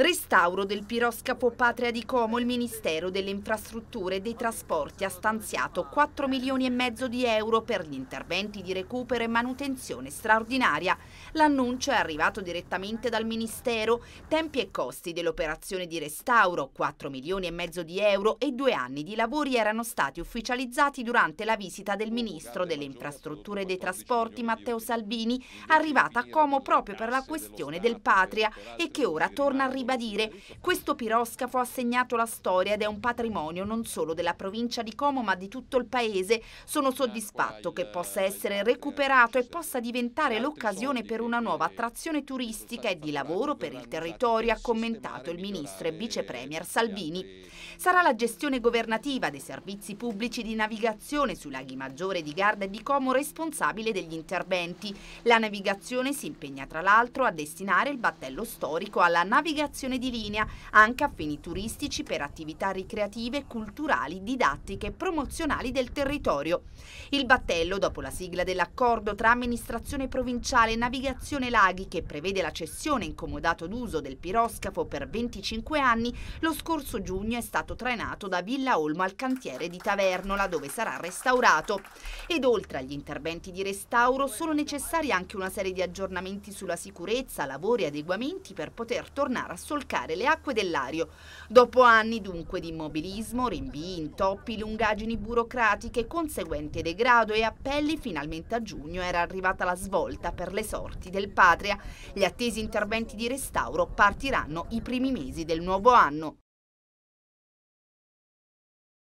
Restauro del piroscafo Patria di Como, il Ministero delle Infrastrutture e dei Trasporti ha stanziato 4 milioni e mezzo di euro per gli interventi di recupero e manutenzione straordinaria. L'annuncio è arrivato direttamente dal Ministero. Tempi e costi dell'operazione di restauro, 4 milioni e mezzo di euro e due anni di lavori erano stati ufficializzati durante la visita del Ministro delle Infrastrutture e dei Trasporti Matteo Salvini, arrivata a Como proprio per la questione del Patria e che ora torna a rivedere ribadire, questo piroscafo ha segnato la storia ed è un patrimonio non solo della provincia di Como ma di tutto il paese. Sono soddisfatto che possa essere recuperato e possa diventare l'occasione per una nuova attrazione turistica e di lavoro per il territorio, ha commentato il ministro e vice premier Salvini. Sarà la gestione governativa dei servizi pubblici di navigazione sui laghi Maggiore di Garda e di Como responsabile degli interventi. La navigazione si impegna tra l'altro a destinare il battello storico alla navigazione destinazione di linea, anche a fini turistici per attività ricreative, culturali, didattiche e promozionali del territorio. Il battello, dopo la sigla dell'accordo tra amministrazione provinciale e navigazione laghi che prevede la cessione in comodato d'uso del piroscafo per 25 anni, lo scorso giugno è stato trainato da Villa Olmo al cantiere di Tavernola dove sarà restaurato. Ed oltre agli interventi di restauro sono necessari anche una serie di aggiornamenti sulla sicurezza, lavori e adeguamenti per poter tornare a solcare le acque dell'Ario. Dopo anni dunque di immobilismo, rinvii, intoppi, lungaggini burocratiche, conseguente degrado e appelli, finalmente a giugno era arrivata la svolta per le sorti del Patria. Gli attesi interventi di restauro partiranno i primi mesi del nuovo anno.